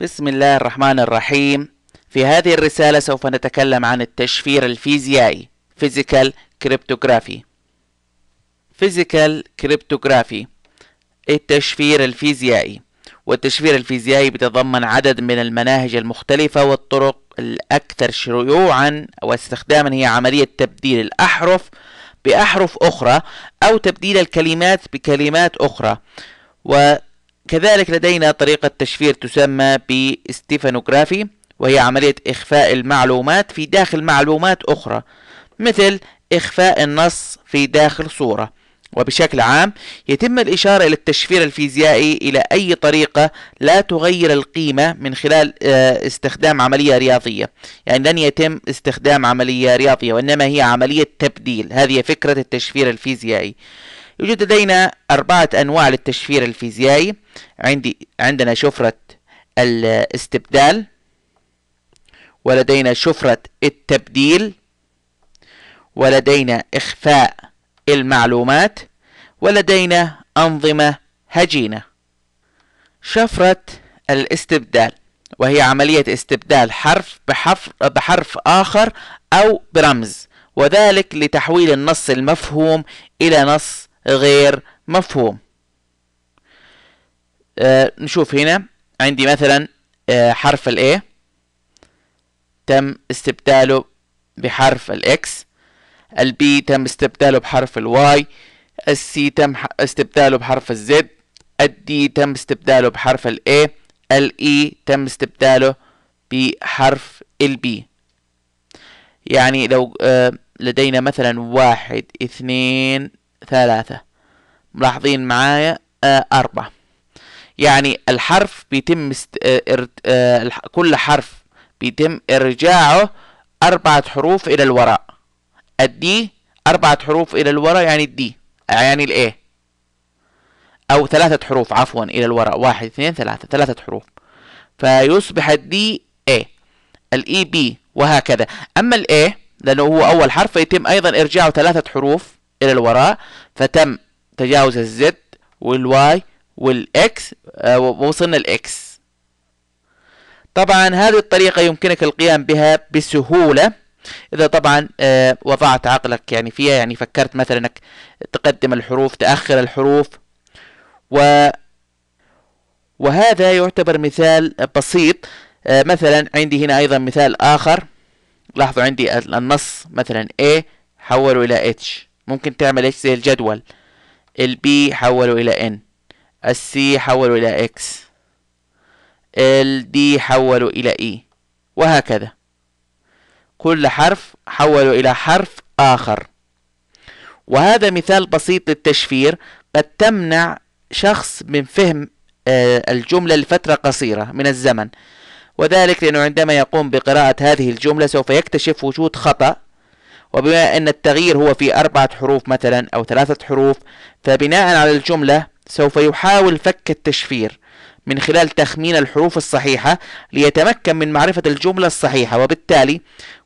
بسم الله الرحمن الرحيم في هذه الرسالة سوف نتكلم عن التشفير الفيزيائي Physical Cryptography Physical Cryptography التشفير الفيزيائي والتشفير الفيزيائي بيتضمن عدد من المناهج المختلفة والطرق الأكثر شيوعا واستخداما هي عملية تبديل الأحرف بأحرف أخرى أو تبديل الكلمات بكلمات أخرى و كذلك لدينا طريقة تشفير تسمى بستيفانوغرافي وهي عملية إخفاء المعلومات في داخل معلومات أخرى مثل إخفاء النص في داخل صورة وبشكل عام يتم الإشارة إلى التشفير الفيزيائي إلى أي طريقة لا تغير القيمة من خلال آه، استخدام عملية رياضية يعني لن يتم استخدام عملية رياضية وإنما هي عملية تبديل هذه فكرة التشفير الفيزيائي يوجد لدينا أربعة أنواع للتشفير الفيزيائي عندي عندنا شفرة الاستبدال ولدينا شفرة التبديل ولدينا إخفاء المعلومات ولدينا أنظمة هجينة شفرة الاستبدال وهي عملية استبدال حرف بحرف, بحرف آخر أو برمز وذلك لتحويل النص المفهوم إلى نص غير مفهوم آه نشوف هنا عندي مثلا آه حرف الـ A تم استبداله بحرف الاكس البي تم استبداله بحرف الواي السي تم استبداله بحرف الزد الدي e تم استبداله بحرف الاي الاي تم استبداله بحرف البي يعني لو آه لدينا مثلا واحد اثنين ثلاثة ملاحظين معايا آه أربعة يعني الحرف بيتم است... آه آه كل حرف بيتم إرجاعه أربعة حروف إلى الوراء الدي أربعة حروف إلى الوراء يعني الدي يعني الإيه أو ثلاثة حروف عفوا إلى الوراء واحد اثنين ثلاثة ثلاثة حروف فيصبح الدي إيه الإي بي وهكذا أما الإيه لأنه هو أول حرف فيتم أيضا إرجاعه ثلاثة حروف الى الوراء فتم تجاوز الزد والواي والاكس آه، ووصلنا الاكس طبعا هذه الطريقة يمكنك القيام بها بسهولة إذا طبعا آه، وضعت عقلك يعني فيها يعني فكرت مثلا أنك تقدم الحروف تأخر الحروف و وهذا يعتبر مثال بسيط آه، مثلا عندي هنا أيضا مثال آخر لاحظوا عندي النص مثلا A حوله إلى H ممكن تعمل ايش زي الجدول البي حوله الى ان السي حوله الى اكس الدي حوله الى اي e. وهكذا كل حرف حوله الى حرف اخر وهذا مثال بسيط للتشفير قد تمنع شخص من فهم آه، الجملة لفترة قصيرة من الزمن وذلك لأنه عندما يقوم بقراءة هذه الجملة سوف يكتشف وجود خطأ وبما أن التغيير هو في أربعة حروف مثلا أو ثلاثة حروف فبناء على الجملة سوف يحاول فك التشفير من خلال تخمين الحروف الصحيحة ليتمكن من معرفة الجملة الصحيحة وبالتالي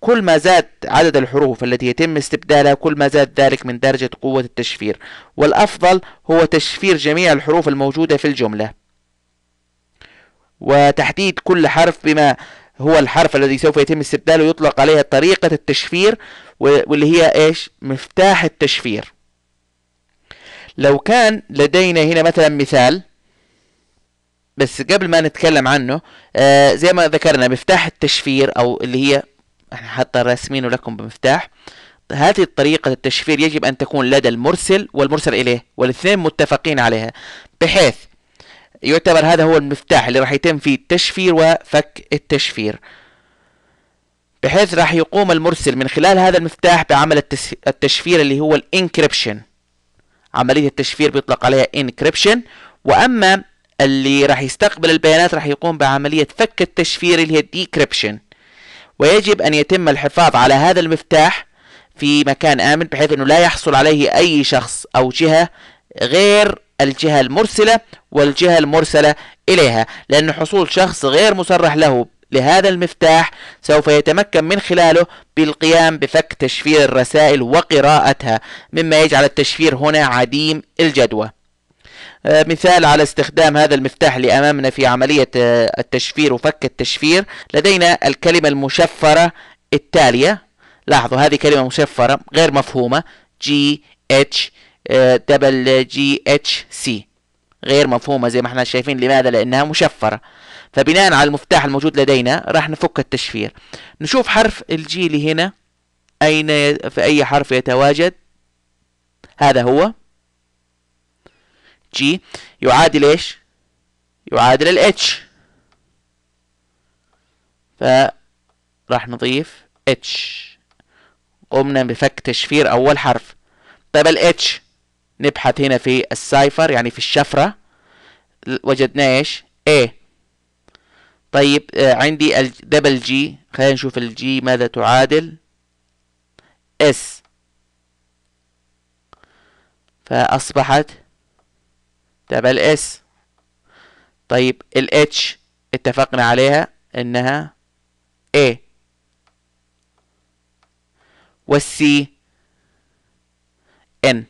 كل ما زاد عدد الحروف التي يتم استبدالها كل ما زاد ذلك من درجة قوة التشفير والأفضل هو تشفير جميع الحروف الموجودة في الجملة وتحديد كل حرف بما هو الحرف الذي سوف يتم استبداله يطلق عليها طريقة التشفير واللي هي ايش مفتاح التشفير لو كان لدينا هنا مثلا مثال بس قبل ما نتكلم عنه آه زي ما ذكرنا مفتاح التشفير او اللي هي احنا حتى راسمينه لكم بمفتاح هذه طريقة التشفير يجب أن تكون لدى المرسل والمرسل إليه والاثنين متفقين عليها بحيث يعتبر هذا هو المفتاح اللي راح يتم فيه التشفير وفك التشفير بحيث راح يقوم المرسل من خلال هذا المفتاح بعمل التشفير اللي هو الانكريبشن عملية التشفير بيطلق عليها انكريبشن وأما اللي راح يستقبل البيانات راح يقوم بعملية فك التشفير اللي هي الديكريبشن ويجب أن يتم الحفاظ على هذا المفتاح في مكان آمن بحيث أنه لا يحصل عليه أي شخص أو جهة غير الجهة المرسلة والجهة المرسلة إليها لأن حصول شخص غير مصرح له لهذا المفتاح سوف يتمكن من خلاله بالقيام بفك تشفير الرسائل وقراءتها مما يجعل التشفير هنا عديم الجدوى آه، مثال على استخدام هذا المفتاح اللي أمامنا في عملية آه، التشفير وفك التشفير لدينا الكلمة المشفرة التالية لاحظوا هذه كلمة مشفرة غير مفهومة G H دبل جي اتش سي غير مفهومة زي ما احنا شايفين لماذا لأنها مشفرة فبناء على المفتاح الموجود لدينا راح نفك التشفير نشوف حرف الجي اللي هنا أين في أي حرف يتواجد هذا هو جي يعادل ايش يعادل الاتش فراح نضيف اتش قمنا بفك تشفير أول حرف طيب الاتش نبحث هنا في السايفر يعني في الشفرة وجدنا ايش A طيب آه، عندي عندي دبل جي خلينا نشوف الجي ماذا تعادل S فأصبحت دبل اس طيب الاتش اتفقنا عليها انها A والسي N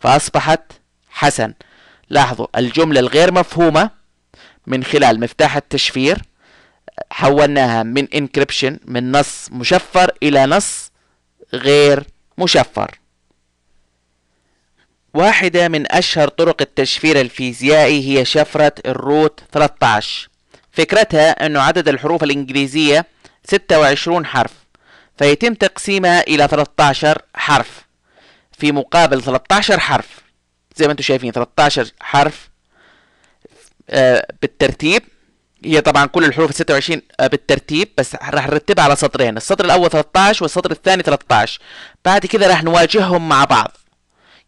فأصبحت حسن لاحظوا الجملة الغير مفهومة من خلال مفتاح التشفير حولناها من انكريبشن من نص مشفر إلى نص غير مشفر واحدة من أشهر طرق التشفير الفيزيائي هي شفرة الروت 13 فكرتها أن عدد الحروف الإنجليزية 26 حرف فيتم تقسيمها إلى 13 حرف في مقابل 13 حرف زي ما انتم شايفين 13 حرف آه، بالترتيب هي طبعا كل الحروف 26 آه، بالترتيب بس راح نرتبها على سطرين السطر الاول 13 والسطر الثاني 13 بعد كده راح نواجههم مع بعض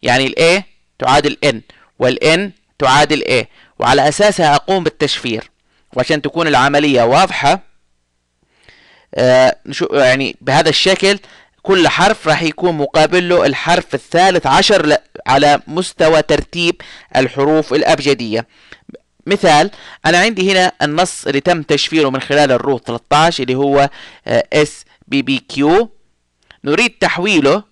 يعني الاي تعادل ان والان تعادل ايه وعلى اساسها اقوم بالتشفير وعشان تكون العمليه واضحه آه يعني بهذا الشكل كل حرف راح يكون مقابل له الحرف الثالث عشر على مستوى ترتيب الحروف الأبجدية مثال أنا عندي هنا النص اللي تم تشفيره من خلال الروت 13 اللي هو اس بي بي كيو نريد تحويله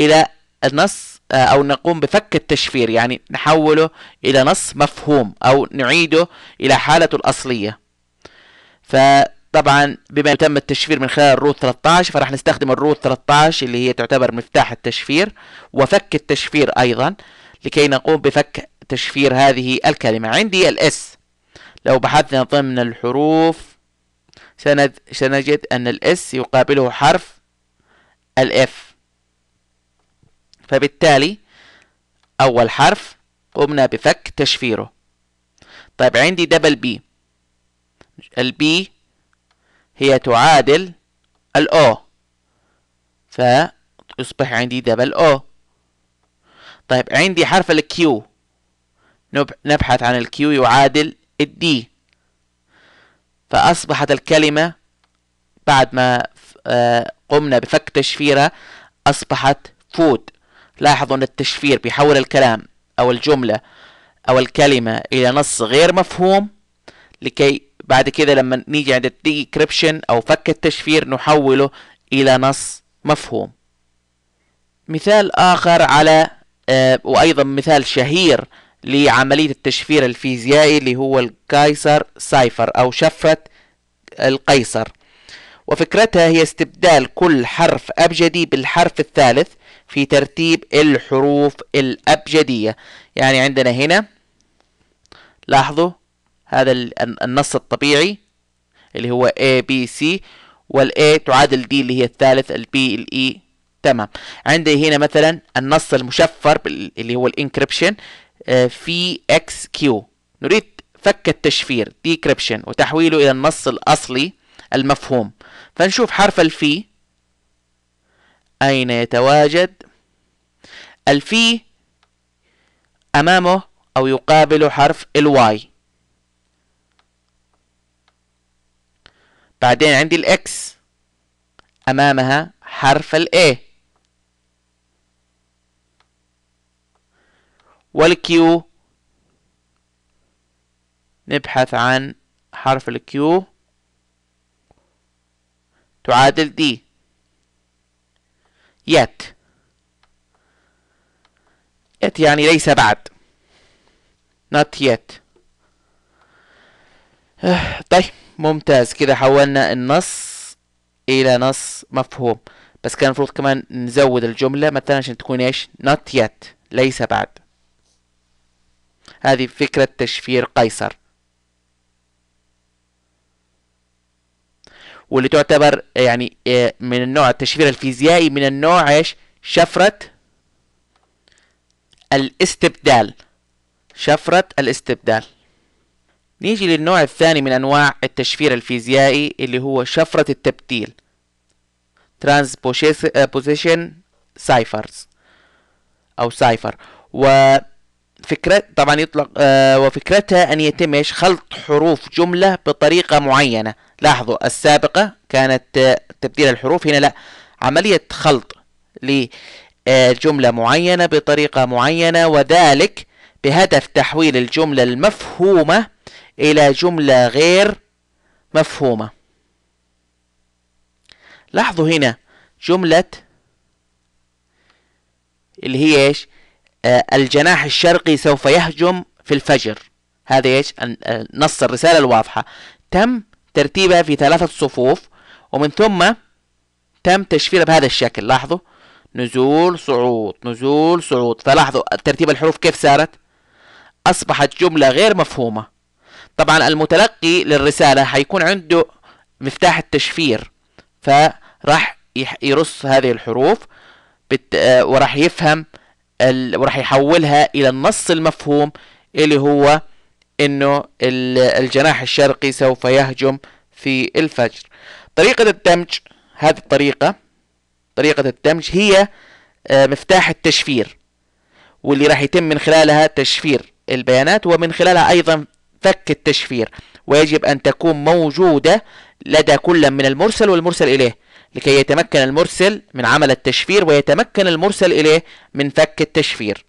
إلى النص آه، أو نقوم بفك التشفير يعني نحوله إلى نص مفهوم أو نعيده إلى حالته الأصلية ف طبعا بما تم التشفير من خلال الروت 13 فراح نستخدم الروت 13 اللي هي تعتبر مفتاح التشفير وفك التشفير ايضا لكي نقوم بفك تشفير هذه الكلمة عندي الاس لو بحثنا ضمن الحروف سنجد ان الاس يقابله حرف الاف فبالتالي اول حرف قمنا بفك تشفيره طيب عندي دبل بي البي هي تعادل ال O عندي دبل O طيب عندي حرف ال Q نبحث عن ال Q يعادل الدي D فأصبحت الكلمة بعد ما آه، قمنا بفك تشفيرها أصبحت فود لاحظوا أن التشفير بيحول الكلام أو الجملة أو الكلمة إلى نص غير مفهوم لكي بعد كده لما نيجي عند الديكريبشن او فك التشفير نحوله الى نص مفهوم مثال اخر على آه وايضا مثال شهير لعملية التشفير الفيزيائي اللي هو الكايسر سايفر او شفة القيصر وفكرتها هي استبدال كل حرف أبجدي بالحرف الثالث في ترتيب الحروف الأبجدية يعني عندنا هنا لاحظوا هذا النص الطبيعي اللي هو A B C والA تعادل D اللي هي الثالث ال B ال E تمام عندي هنا مثلا النص المشفر اللي هو الانكريبشن آه، في X Q نريد فك التشفير ديكريبشن وتحويله الى النص الاصلي المفهوم فنشوف حرف الفي اين يتواجد الفي امامه او يقابل حرف الواي بعدين عندي الإكس أمامها حرف الاي A والكيو نبحث عن حرف الكيو تعادل دي يت يت يعني ليس بعد not yet آه، طيب ممتاز كده حولنا النص الى نص مفهوم بس كان المفروض كمان نزود الجملة مثلا عشان تكون ايش not yet ليس بعد هذه فكرة تشفير قيصر واللي تعتبر يعني آه، من النوع التشفير الفيزيائي من النوع ايش شفرة الاستبدال شفرة الاستبدال نيجي للنوع الثاني من أنواع التشفير الفيزيائي اللي هو شفرة التبتيل Transposition آه، ciphers أو سايفر وفكرة طبعا يطلق آه، وفكرتها أن يتم خلط حروف جملة بطريقة معينة لاحظوا السابقة كانت آه، تبديل الحروف هنا لا عملية خلط لجملة معينة بطريقة معينة وذلك بهدف تحويل الجملة المفهومة إلى جملة غير مفهومة لاحظوا هنا جملة اللي هي إيش آه الجناح الشرقي سوف يهجم في الفجر هذا إيش نص الرسالة الواضحة تم ترتيبها في ثلاثة صفوف ومن ثم تم تشفيرها بهذا الشكل لاحظوا نزول صعود نزول صعود فلاحظوا ترتيب الحروف كيف صارت أصبحت جملة غير مفهومة طبعا المتلقي للرسالة حيكون عنده مفتاح التشفير فراح يرص هذه الحروف بت... آه، وراح يفهم ال... وراح يحولها إلى النص المفهوم اللي هو إنه الجناح الشرقي سوف يهجم في الفجر طريقة الدمج هذه الطريقة طريقة الدمج هي آه، مفتاح التشفير واللي راح يتم من خلالها تشفير البيانات ومن خلالها أيضا فك التشفير ويجب أن تكون موجودة لدى كل من المرسل والمرسل إليه لكي يتمكن المرسل من عمل التشفير ويتمكن المرسل إليه من فك التشفير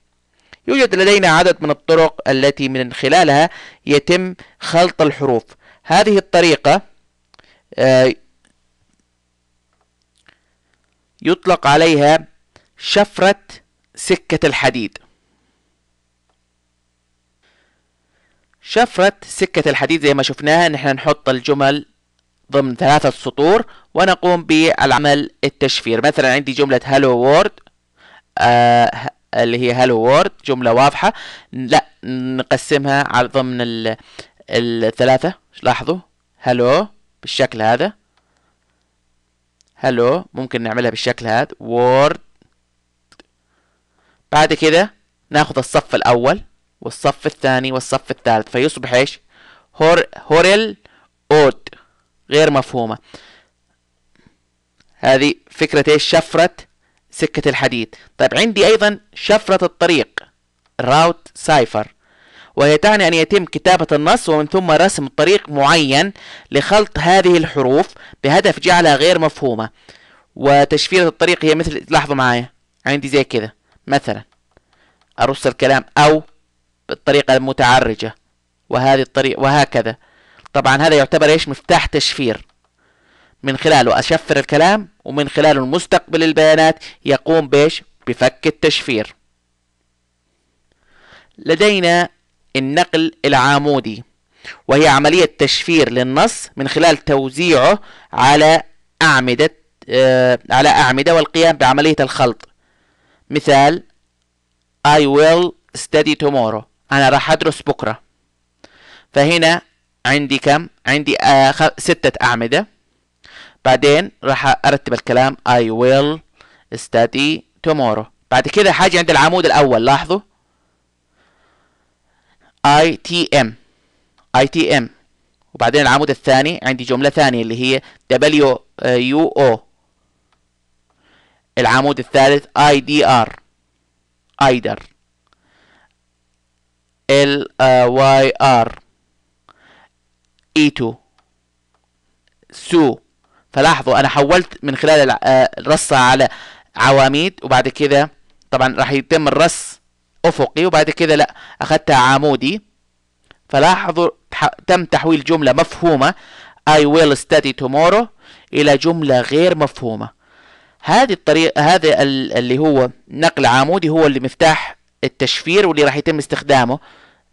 يوجد لدينا عدد من الطرق التي من خلالها يتم خلط الحروف هذه الطريقة آه، يطلق عليها شفرة سكة الحديد شفرة سكة الحديد زي ما شفناها ان احنا نحط الجمل ضمن ثلاثة سطور ونقوم بالعمل التشفير مثلا عندي جملة هالو وورد آه اللي هي هالو وورد جملة واضحة لا نقسمها على ضمن الثلاثة لاحظوا هالو بالشكل هذا هالو ممكن نعملها بالشكل هذا وورد بعد كده ناخذ الصف الأول والصف الثاني والصف الثالث فيصبح ايش هور هوريل اوت غير مفهومة هذه فكرة ايش شفرة سكة الحديد طيب عندي ايضا شفرة الطريق راوت سايفر وهي تعني أن يتم كتابة النص ومن ثم رسم طريق معين لخلط هذه الحروف بهدف جعلها غير مفهومة وتشفيرة الطريق هي مثل لاحظوا معايا عندي زي كذا مثلا أرص الكلام أو بالطريقة المتعرجة وهذه الطريقة وهكذا طبعا هذا يعتبر ايش مفتاح تشفير من خلاله أشفر الكلام ومن خلاله المستقبل البيانات يقوم بإيش بفك التشفير لدينا النقل العامودي وهي عملية تشفير للنص من خلال توزيعه على أعمدة آه، على أعمدة والقيام بعملية الخلط مثال I will study tomorrow انا راح ادرس بكره فهنا عندي كم عندي آه ستة أعمدة بعدين راح أرتب الكلام I will study tomorrow بعد كده حاجة عند العمود الأول لاحظوا ITM ITM وبعدين العمود الثاني عندي جملة ثانية اللي هي WUO العمود الثالث IDR ايدر ال واي ار 2 سو فلاحظوا انا حولت من خلال آه، الرصة على عواميد وبعد كذا طبعا راح يتم الرص افقي وبعد كذا لا اخذتها عمودي فلاحظوا تم تحويل جملة مفهومة I will study tomorrow إلى جملة غير مفهومة هذه الطريقة هذا اللي هو نقل عمودي هو اللي مفتاح التشفير واللي راح يتم استخدامه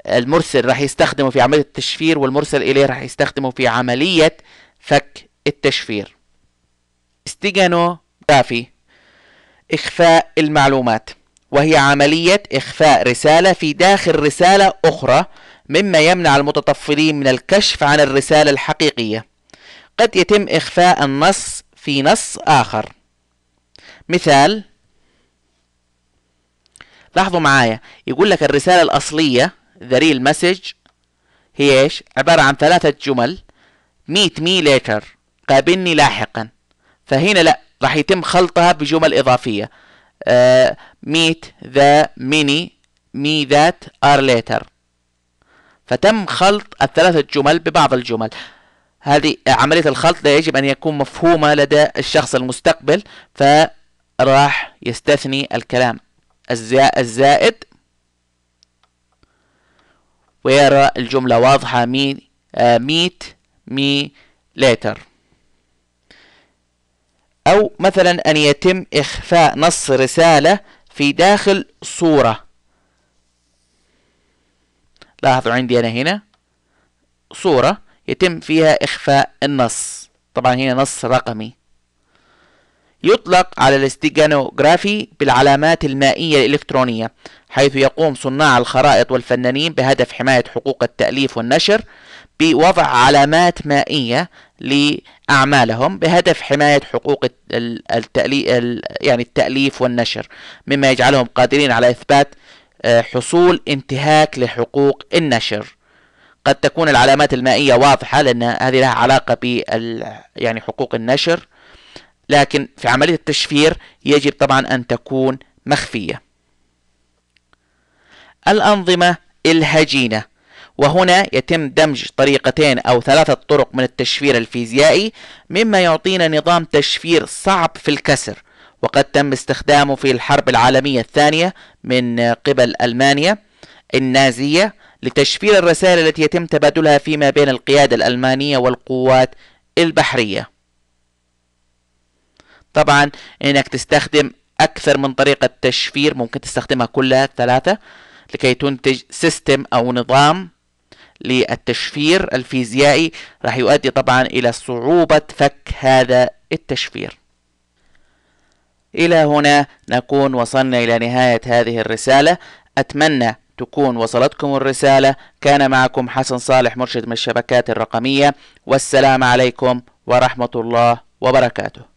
المرسل راح يستخدمه في عملية التشفير والمرسل إليه راح يستخدمه في عملية فك التشفير دافي إخفاء المعلومات وهي عملية إخفاء رسالة في داخل رسالة أخرى مما يمنع المتطفلين من الكشف عن الرسالة الحقيقية قد يتم إخفاء النص في نص آخر مثال لاحظوا معايا يقول لك الرسالة الأصلية ذا ريل مسج هي ايش عبارة عن ثلاثة جمل ميت مي ليتر قابلني لاحقا فهنا لا راح يتم خلطها بجمل إضافية آه، ميت ذا ميني مي ذات ار ليتر فتم خلط الثلاثة جمل ببعض الجمل هذه عملية الخلط لا يجب أن يكون مفهومة لدى الشخص المستقبل فراح يستثني الكلام الزائد ويرى الجملة واضحة مي آه، ميت مي ليتر أو مثلا أن يتم إخفاء نص رسالة في داخل صورة لاحظوا عندي أنا هنا صورة يتم فيها إخفاء النص طبعا هنا نص رقمي يطلق على الاستيجانوغرافي بالعلامات المائية الإلكترونية حيث يقوم صناع الخرائط والفنانين بهدف حماية حقوق التأليف والنشر بوضع علامات مائية لأعمالهم بهدف حماية حقوق التأليف, يعني التأليف والنشر مما يجعلهم قادرين على إثبات آه، حصول انتهاك لحقوق النشر قد تكون العلامات المائية واضحة لأن هذه لها علاقة بحقوق يعني حقوق النشر لكن في عملية التشفير يجب طبعا أن تكون مخفية الأنظمة الهجينة وهنا يتم دمج طريقتين أو ثلاثة طرق من التشفير الفيزيائي مما يعطينا نظام تشفير صعب في الكسر وقد تم استخدامه في الحرب العالمية الثانية من قبل ألمانيا النازية لتشفير الرسائل التي يتم تبادلها فيما بين القيادة الألمانية والقوات البحرية طبعا انك تستخدم اكثر من طريقة تشفير ممكن تستخدمها كلها ثلاثة لكي تنتج سيستم او نظام للتشفير الفيزيائي راح يؤدي طبعا الى صعوبة فك هذا التشفير الى هنا نكون وصلنا الى نهاية هذه الرسالة اتمنى تكون وصلتكم الرسالة كان معكم حسن صالح مرشد من الشبكات الرقمية والسلام عليكم ورحمة الله وبركاته